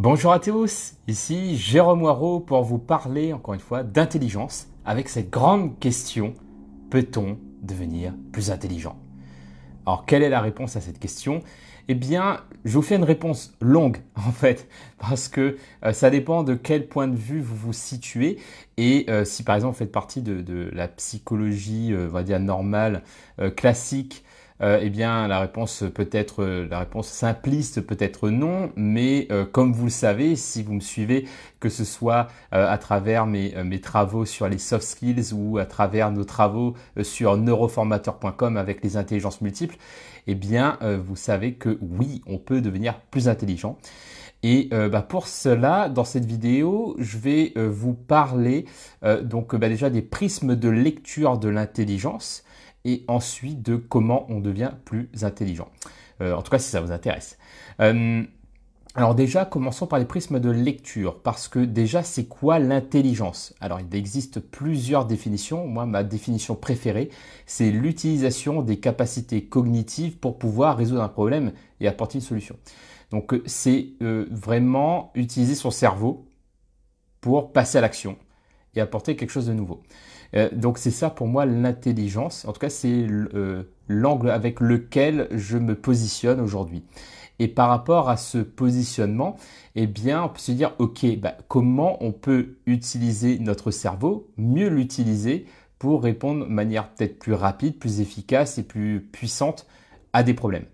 Bonjour à tous, ici Jérôme Moirot pour vous parler encore une fois d'intelligence avec cette grande question, peut-on devenir plus intelligent Alors quelle est la réponse à cette question Eh bien, je vous fais une réponse longue en fait, parce que euh, ça dépend de quel point de vue vous vous situez et euh, si par exemple vous faites partie de, la psychologie, euh, on va dire, normale, classique, euh, eh bien, la réponse peut être, euh, la réponse simpliste peut être non, mais euh, comme vous le savez, si vous me suivez, que ce soit à travers mes, mes, travaux sur les soft skills ou à travers nos travaux sur neuroformateur.com avec les intelligences multiples, eh bien, vous savez que oui, on peut devenir plus intelligent. Et bah, pour cela, dans cette vidéo, je vais vous parler donc bah, déjà des prismes de lecture de l'intelligence et ensuite de comment on devient plus intelligent. Euh, en tout cas, si ça vous intéresse. Euh, alors déjà, commençons par les prismes de lecture, parce que déjà, c'est quoi l'intelligence Alors, il existe plusieurs définitions. Moi, ma définition préférée, c'est l'utilisation des capacités cognitives pour pouvoir résoudre un problème et apporter une solution. Donc, euh, c'est vraiment utiliser son cerveau pour passer à l'action et apporter quelque chose de nouveau. Euh, donc c'est ça pour moi l'intelligence. En tout cas, c'est euh, l'angle avec lequel je me positionne aujourd'hui. Et par rapport à ce positionnement, eh bien, on peut se dire, OK, bah, comment on peut utiliser notre cerveau, mieux l'utiliser pour répondre de manière peut-être plus rapide, plus efficace et plus puissante à des problèmes.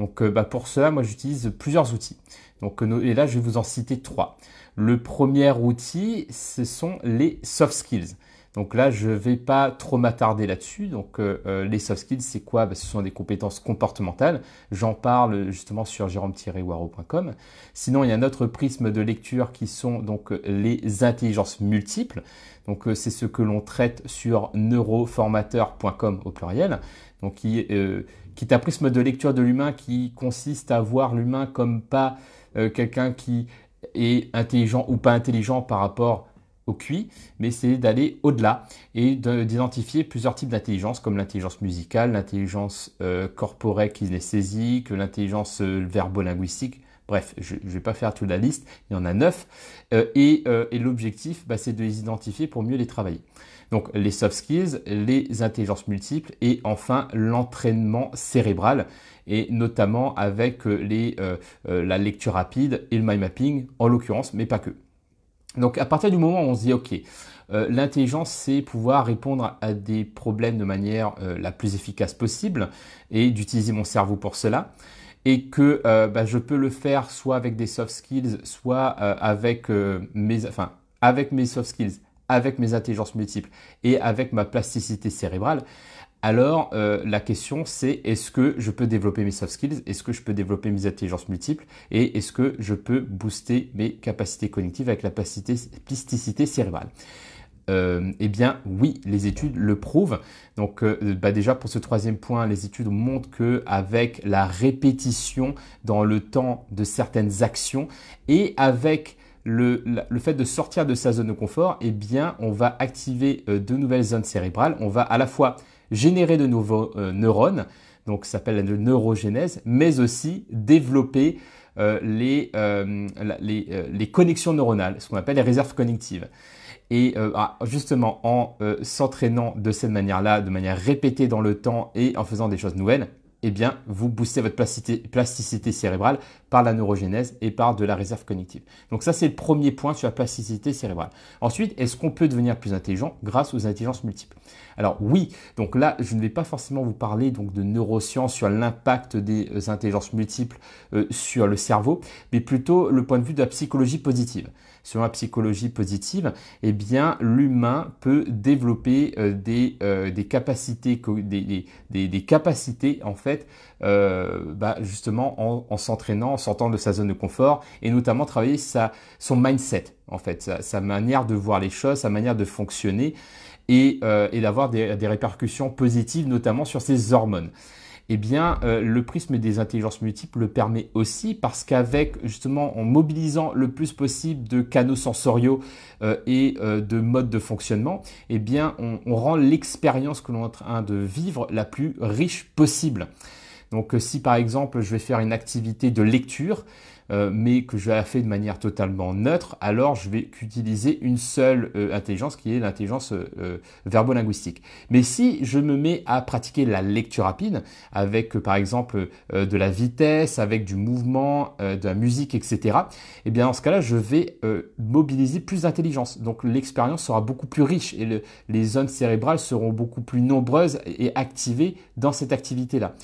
Donc, euh, bah, pour cela, moi, j'utilise plusieurs outils. Donc, et là, je vais vous en citer trois. Le premier outil, ce sont les soft skills. Donc là, je ne vais pas trop m'attarder là-dessus. Donc euh, euh, les soft skills, c'est quoi bah, Ce sont des compétences comportementales. J'en parle euh, justement sur jérôme-waro.com. Sinon, il y a un autre prisme de lecture qui sont donc les intelligences multiples. Donc c'est ce que l'on traite sur neuroformateur.com au pluriel. Donc qui, qui est un prisme de lecture de l'humain qui consiste à voir l'humain comme pas quelqu'un qui est intelligent ou pas intelligent par rapport au QI, mais c'est d'aller au-delà et d'identifier plusieurs types d'intelligence comme l'intelligence musicale, l'intelligence euh, corporelle les corporelle que l'intelligence euh, verbolinguistique. Bref, je ne vais pas faire toute la liste, il y en a neuf. Euh, et, l'objectif, bah, c'est de les identifier pour mieux les travailler. Donc les soft skills, les intelligences multiples et enfin l'entraînement cérébral et notamment avec les, la lecture rapide et le mind mapping en l'occurrence, mais pas que. Donc à partir du moment où on se dit, OK, euh, l'intelligence, c'est pouvoir répondre à des problèmes de manière euh, la plus efficace possible et d'utiliser mon cerveau pour cela. Et que euh, bah, je peux le faire soit avec des soft skills, soit avec mes, enfin, avec mes soft skills, avec mes intelligences multiples et avec ma plasticité cérébrale alors euh, la question c'est est-ce que je peux développer mes soft skills, est-ce que je peux développer mes intelligences multiples et est-ce que je peux booster mes capacités cognitives avec la plasticité cérébrale euh, eh bien oui, les études le prouvent. Donc euh, bah, déjà pour ce troisième point, les études montrent que avec la répétition dans le temps de certaines actions et avec le, fait de sortir de sa zone de confort, eh bien on va activer de nouvelles zones cérébrales. On va à la fois générer de nouveaux euh, neurones, donc ça s'appelle la neurogénèse, mais aussi développer euh, les, euh, les, les, connexions neuronales, ce qu'on appelle les réserves connectives. Et ah, justement, en s'entraînant de cette manière-là, de manière répétée dans le temps et en faisant des choses nouvelles, eh bien, vous boostez votre plasticité, cérébrale par la neurogénèse et par de la réserve cognitive. Donc ça, c'est le premier point sur la plasticité cérébrale. Ensuite, est-ce qu'on peut devenir plus intelligent grâce aux intelligences multiples Alors oui, donc là, je ne vais pas forcément vous parler donc de neurosciences sur l'impact des euh, intelligences multiples euh, sur le cerveau, mais plutôt le point de vue de la psychologie positive selon la psychologie positive, eh bien l'humain peut développer euh, euh, des, des, capacités, des, des, capacités en fait, euh, bah, justement en, s'entraînant, en sortant de sa zone de confort et notamment travailler sa, son mindset en fait, sa, manière de voir les choses, sa manière de fonctionner et, et d'avoir des répercussions positives notamment sur ses hormones eh bien, euh, le prisme des intelligences multiples le permet aussi parce qu'avec, justement, en mobilisant le plus possible de canaux sensoriaux euh, et euh, de modes de fonctionnement, eh bien, on, on rend l'expérience que l'on est en train de vivre la plus riche possible. Donc si par exemple je vais faire une activité de lecture, euh, mais que je la faire de manière totalement neutre, alors je vais qu'utiliser une seule euh, intelligence qui est l'intelligence euh, verbolinguistique. Mais si je me mets à pratiquer la lecture rapide, avec par exemple de la vitesse, avec du mouvement, de la musique, etc., eh bien dans ce cas-là, je vais mobiliser plus d'intelligence. Donc l'expérience sera beaucoup plus riche et les zones cérébrales seront beaucoup plus nombreuses et activées dans cette activité-là.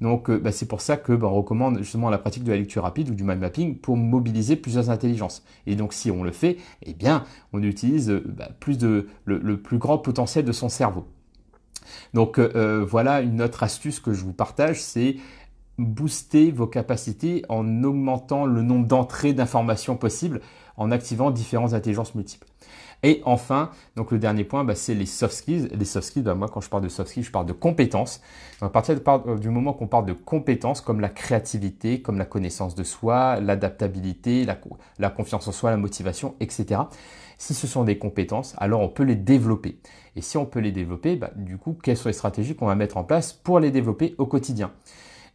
Donc euh, bah, c'est pour ça que bah, recommande justement la pratique de la lecture rapide ou du mind mapping pour mobiliser plusieurs intelligences. Et donc si on le fait, eh bien on utilise euh, bah, plus le, plus grand potentiel de son cerveau. Donc euh, voilà une autre astuce que je vous partage, c'est booster vos capacités en augmentant le nombre d'entrées d'informations possibles en activant différentes intelligences multiples. Et enfin, donc le dernier point, bah, c'est les soft skills. Les soft skills, bah, moi quand je parle de soft skills, je parle de compétences. à partir euh, du moment qu'on parle de compétences comme la créativité, comme la connaissance de soi, l'adaptabilité, la, confiance en soi, la motivation, etc. Si ce sont des compétences, alors on peut les développer. Et si on peut les développer, bah, du coup, quelles sont les stratégies qu'on va mettre en place pour les développer au quotidien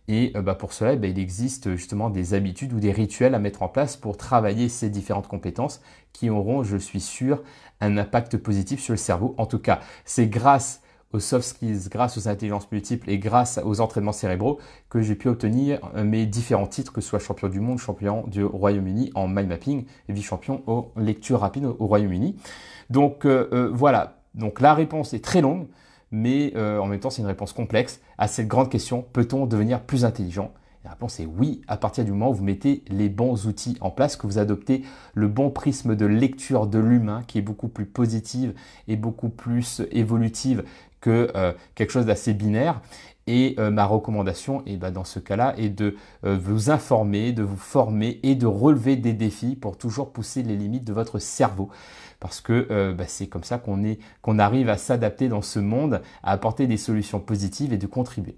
et euh, bah, pour cela, eh ben, il existe euh, justement des habitudes ou des rituels à mettre en place pour travailler ces différentes compétences qui auront, je suis sûr, un impact positif sur le cerveau. En tout cas, c'est grâce aux soft skills, grâce aux intelligences multiples et grâce aux entraînements cérébraux que j'ai pu obtenir euh, mes différents titres, que ce soit champion du monde, champion du Royaume-Uni en mind mapping et vice-champion en lecture rapide au Royaume-Uni. Donc voilà, donc la réponse est très longue mais euh, en même temps c'est une réponse complexe à cette grande question, peut-on devenir plus intelligent la réponse est oui, à partir du moment où vous mettez les bons outils en place, que vous adoptez le bon prisme de lecture de l'humain qui est beaucoup plus positive et beaucoup plus euh, évolutive que euh, quelque chose d'assez binaire. Et ma recommandation eh ben, dans ce cas-là est de vous informer, de vous former et de relever des défis pour toujours pousser les limites de votre cerveau parce que euh, bah, c'est comme ça qu'on est, qu'on arrive à s'adapter dans ce monde, à apporter des solutions positives et de contribuer.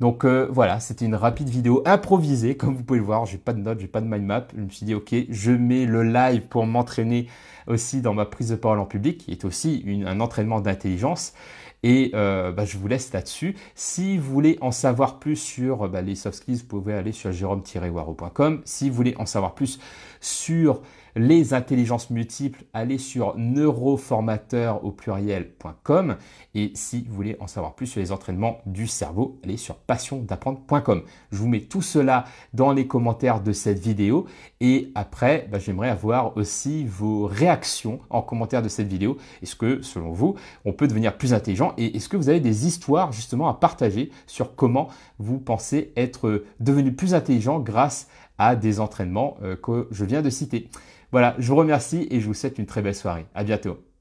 Donc euh, voilà, c'était une rapide vidéo improvisée, comme vous pouvez le voir, j'ai pas de notes, j'ai pas de mind map. Je me suis dit ok, je mets le live pour m'entraîner aussi dans ma prise de parole en public, qui est aussi un entraînement d'intelligence. Et euh, bah, je vous laisse là-dessus. Si vous voulez en savoir plus sur bah, les soft skills, vous pouvez aller sur jérôme-waro.com. Si vous voulez en savoir plus sur les intelligences multiples, allez sur neuroformateur au pluriel.com. Et si vous voulez en savoir plus sur les entraînements du cerveau, allez sur passiondapprendre.com. Je vous mets tout cela dans les commentaires de cette vidéo. Et après, bah, j'aimerais avoir aussi vos réactions en commentaire de cette vidéo. Est-ce que, selon vous, on peut devenir plus intelligent Et est-ce que vous avez des histoires justement à partager sur comment vous pensez être euh, devenu plus intelligent grâce à des entraînements euh, que je viens de citer. Voilà, je vous remercie et je vous souhaite une très belle soirée. À bientôt.